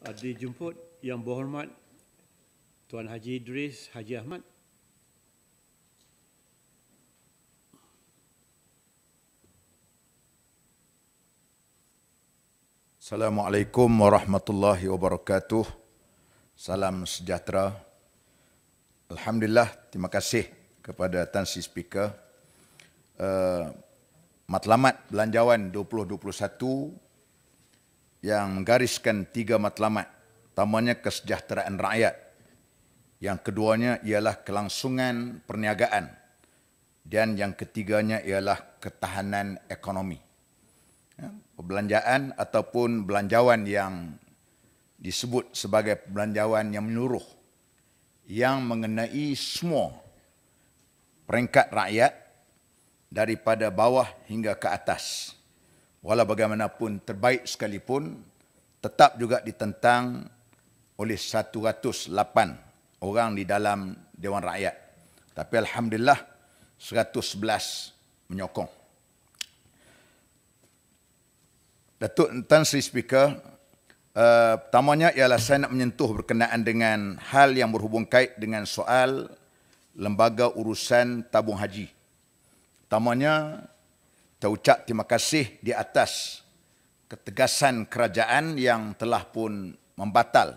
Adi jumput yang berhormat Tuan Haji Idris Haji Ahmad. Assalamualaikum warahmatullahi wabarakatuh. Salam sejahtera. Alhamdulillah, terima kasih kepada Tan Sri Speaker. Uh, eh, matlamat Belanjawan 2021 yang menggariskan tiga matlamat. Pertamanya kesejahteraan rakyat. Yang keduanya ialah kelangsungan perniagaan. Dan yang ketiganya ialah ketahanan ekonomi. Ya, perbelanjaan ataupun belanjawan yang disebut sebagai belanjawan yang menyuruh yang mengenai semua peringkat rakyat daripada bawah hingga ke atas walau bagaimanapun terbaik sekalipun tetap juga ditentang oleh 108 orang di dalam Dewan Rakyat. Tapi Alhamdulillah 111 menyokong. Datuk Tan Sri Speaker, uh, pertamanya ialah saya nak menyentuh berkenaan dengan hal yang berhubung kait dengan soal Lembaga Urusan Tabung Haji. Pertamanya terucap terima kasih di atas ketegasan kerajaan yang telah pun membatal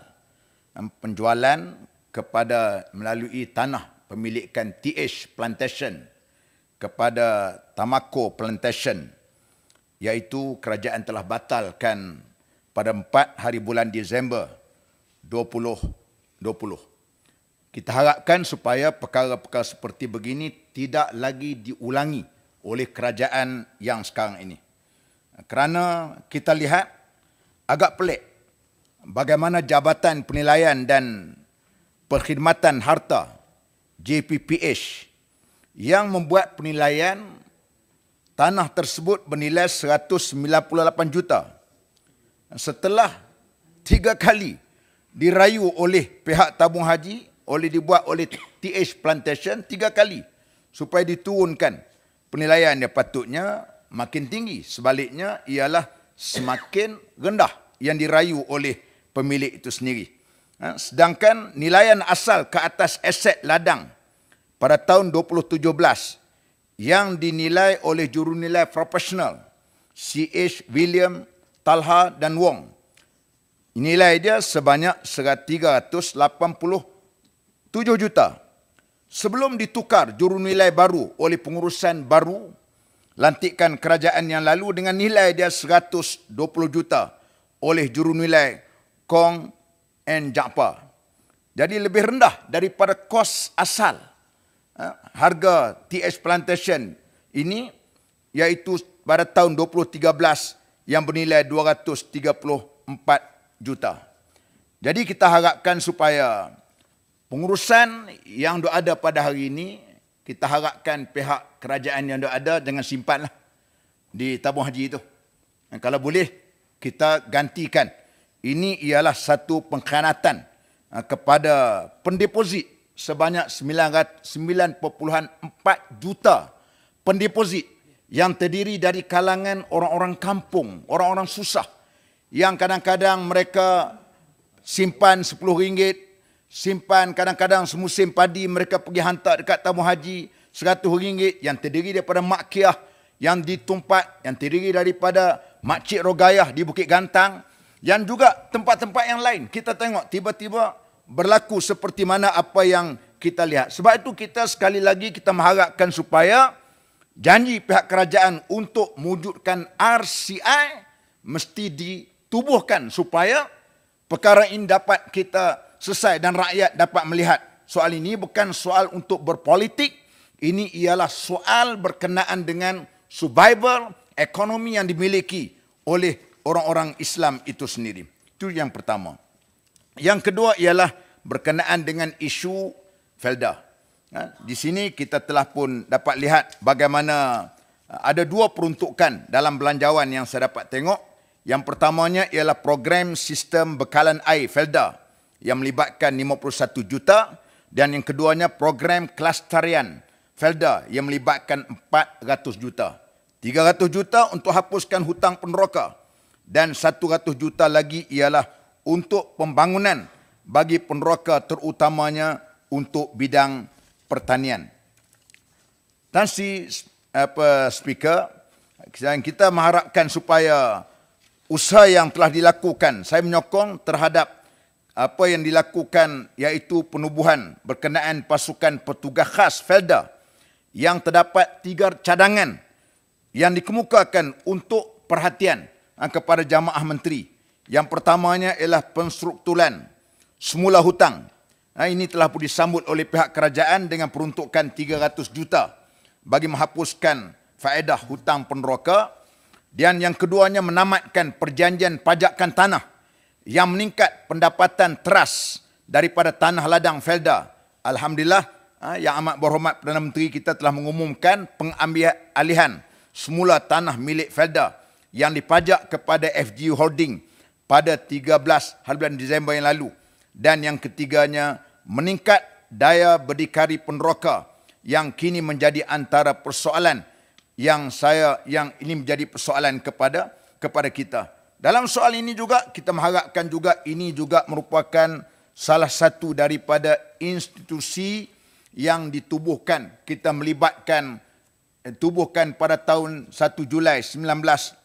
penjualan kepada melalui tanah pemilikan TH Plantation kepada Tamako Plantation iaitu kerajaan telah batalkan pada 4 hari bulan Disember 2020. Kita harapkan supaya perkara-perkara seperti begini tidak lagi diulangi oleh kerajaan yang sekarang ini. Kerana kita lihat agak pelik bagaimana Jabatan Penilaian dan Perkhidmatan Harta JPPH yang membuat penilaian tanah tersebut bernilai 198 juta setelah tiga kali dirayu oleh pihak tabung haji oleh dibuat oleh TH Plantation tiga kali supaya diturunkan penilaian dia patutnya makin tinggi. Sebaliknya ialah semakin rendah yang dirayu oleh pemilik itu sendiri. Ha, sedangkan nilaian asal ke atas aset ladang pada tahun 2017 yang dinilai oleh jurunilai profesional CH William Talha dan Wong nilai dia sebanyak 387 juta sebelum ditukar jurunilai baru oleh pengurusan baru lantikan kerajaan yang lalu dengan nilai dia 120 juta oleh jurunilai Kong and Japa. Jadi lebih rendah daripada kos asal ha, harga TS Plantation ini iaitu pada tahun 2013 yang bernilai 234 juta. Jadi kita harapkan supaya pengurusan yang ada pada hari ini, kita harapkan pihak kerajaan yang ada jangan simpanlah di tabung haji itu. Dan kalau boleh, kita gantikan. Ini ialah satu pengkhianatan ah, kepada pendeposit sebanyak 9.4 juta pendeposit yang terdiri dari kalangan orang-orang kampung, orang-orang susah yang kadang-kadang mereka simpan RM10, simpan kadang-kadang semusim padi mereka pergi hantar dekat tamu haji RM100 yang terdiri daripada makiah yang ditumpat yang terdiri daripada makcik rogayah di Bukit Gantang yang juga tempat-tempat yang lain kita tengok tiba-tiba berlaku seperti mana apa yang kita lihat sebab itu kita sekali lagi kita mengharapkan supaya janji pihak kerajaan untuk mewujudkan RCI mesti ditubuhkan supaya perkara ini dapat kita selesai dan rakyat dapat melihat. Soal ini bukan soal untuk berpolitik, ini ialah soal berkenaan dengan survival ekonomi yang dimiliki oleh orang-orang Islam itu sendiri. Itu yang pertama. Yang kedua ialah berkenaan dengan isu Felda. Ha, di sini kita telah pun dapat lihat bagaimana uh, ada dua peruntukan dalam belanjawan yang saya dapat tengok. Yang pertamanya ialah program sistem bekalan air, Felda yang melibatkan 51 juta dan yang keduanya program kelastarian Felda yang melibatkan 400 juta. 300 juta untuk hapuskan hutang peneroka dan 100 juta lagi ialah untuk pembangunan bagi peneroka terutamanya untuk bidang pertanian. Dan si apa, speaker, kita mengharapkan supaya usaha yang telah dilakukan, saya menyokong terhadap apa yang dilakukan iaitu penubuhan berkenaan pasukan petugas khas Felda yang terdapat tiga cadangan yang dikemukakan untuk perhatian ah, kepada jamaah menteri. Yang pertamanya ialah penstrukturan semula hutang. Ah, ini telah pun disambut oleh pihak kerajaan dengan peruntukan 300 juta bagi menghapuskan faedah hutang peneroka. Dan yang keduanya menamatkan perjanjian pajakan tanah yang meningkat pendapatan teras daripada tanah ladang Felda. Alhamdulillah ah, yang amat berhormat Perdana Menteri kita telah mengumumkan pengambil alihan semula tanah milik Felda yang dipajak kepada FGU Holding pada 13 hari bulan Disember yang lalu. Dan yang ketiganya meningkat daya berdikari peneroka yang kini menjadi antara persoalan yang saya yang ini menjadi persoalan kepada kepada kita. Dalam soal ini juga kita mengharapkan juga ini juga merupakan salah satu daripada institusi yang ditubuhkan kita melibatkan eh, tubuhkan pada tahun 1 Julai 1956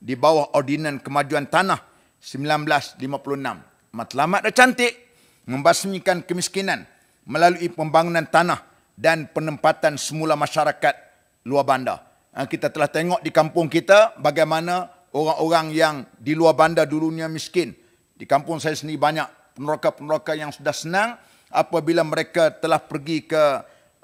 di bawah Ordinan Kemajuan Tanah 1956. Matlamat dan cantik membasmikan kemiskinan melalui pembangunan tanah dan penempatan semula masyarakat luar bandar. Ah, kita telah tengok di kampung kita bagaimana orang-orang yang di luar bandar dulunya miskin. Di kampung saya sendiri banyak peneroka-peneroka yang sudah senang apabila mereka telah pergi ke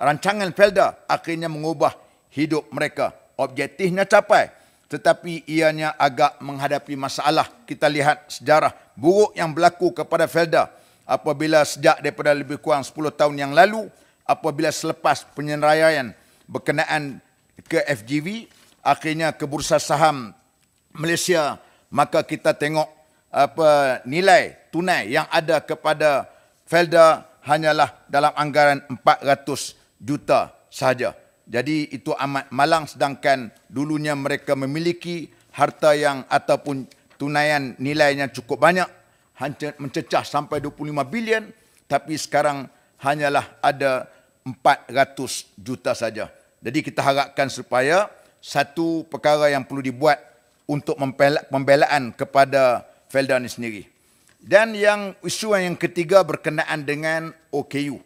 rancangan Felda akhirnya mengubah hidup mereka. Objektifnya capai tetapi ianya agak menghadapi masalah. Kita lihat sejarah buruk yang berlaku kepada Felda apabila sejak daripada lebih kurang 10 tahun yang lalu apabila selepas penyenrayaan berkenaan ke FGV akhirnya ke bursa saham Malaysia maka kita tengok apa nilai tunai yang ada kepada Felda hanyalah dalam anggaran 400 juta sahaja. Jadi itu amat malang sedangkan dulunya mereka memiliki harta yang ataupun tunaian nilainya cukup banyak mencecah sampai 25 bilion tapi sekarang hanyalah ada 400 juta saja. Jadi kita harapkan supaya satu perkara yang perlu dibuat untuk pembelaan kepada Felda ini sendiri. Dan yang isu yang ketiga berkenaan dengan OKU.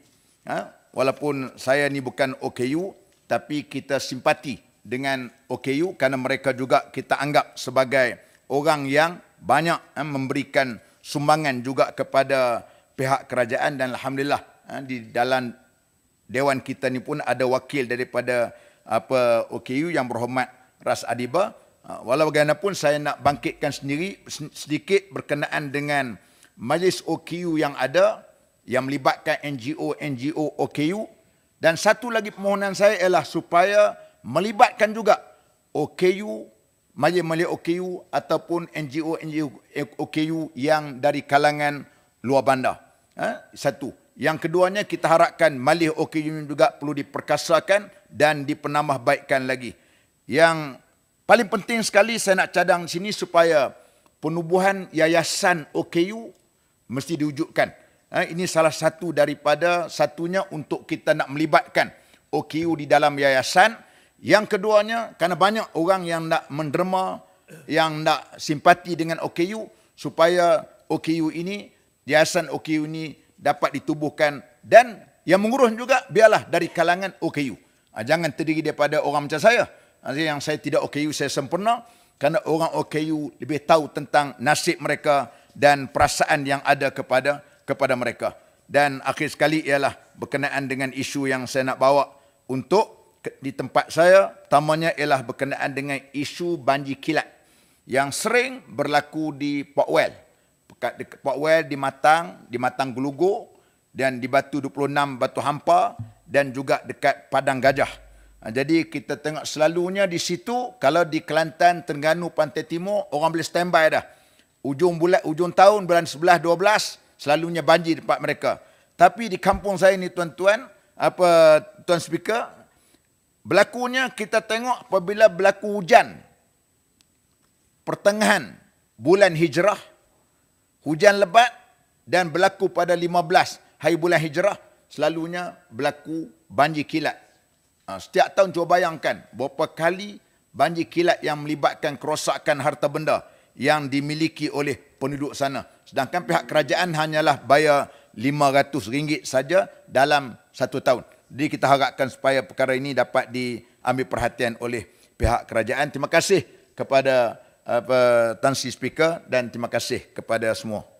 Ha? Walaupun saya ni bukan OKU, tapi kita simpati dengan OKU kerana mereka juga kita anggap sebagai orang yang banyak ha, memberikan sumbangan juga kepada pihak kerajaan dan alhamdulillah ha, di dalam dewan kita ni pun ada wakil daripada apa OKU yang berhormat Ras Adiba Ha, walau bagaimanapun saya nak bangkitkan sendiri sedikit berkenaan dengan majlis OKU yang ada yang melibatkan NGO-NGO OKU dan satu lagi permohonan saya ialah supaya melibatkan juga OKU, majlis-majlis OKU ataupun NGO-NGO OKU yang dari kalangan luar bandar. Ha? Satu. Yang keduanya kita harapkan majlis OKU juga perlu diperkasakan dan dipenambahbaikkan lagi. Yang Paling penting sekali saya nak cadang sini supaya penubuhan yayasan OKU mesti diwujudkan. Ha, ini salah satu daripada satunya untuk kita nak melibatkan OKU di dalam yayasan. Yang keduanya, karena banyak orang yang nak menderma, yang nak simpati dengan OKU, supaya OKU ini, yayasan OKU ini dapat ditubuhkan. Dan yang mengurus juga, biarlah dari kalangan OKU. Ha, jangan terdiri daripada orang macam saya yang saya tidak OKU saya sempurna kerana orang OKU lebih tahu tentang nasib mereka dan perasaan yang ada kepada kepada mereka. Dan akhir sekali ialah berkenaan dengan isu yang saya nak bawa untuk di tempat saya pertamanya ialah berkenaan dengan isu banjir kilat yang sering berlaku di Port Well. Dekat Port di Matang, di Matang Gelugur dan di Batu 26 Batu Hampa dan juga dekat Padang Gajah. Ha, jadi kita tengok selalunya di situ kalau di Kelantan, Terengganu, Pantai Timur orang boleh standby dah. Ujung bulan ujung tahun bulan 11 12 selalunya banjir tempat mereka. Tapi di kampung saya ni tuan-tuan, apa tuan speaker berlakunya kita tengok apabila berlaku hujan pertengahan bulan hijrah hujan lebat dan berlaku pada 15 hari bulan hijrah selalunya berlaku banjir kilat Ha, setiap tahun cuba bayangkan berapa kali banjir kilat yang melibatkan kerosakan harta benda yang dimiliki oleh penduduk sana. Sedangkan pihak kerajaan hanyalah bayar RM500 saja dalam satu tahun. Jadi kita harapkan supaya perkara ini dapat diambil perhatian oleh pihak kerajaan. Terima kasih kepada apa, Tansi Speaker dan terima kasih kepada semua.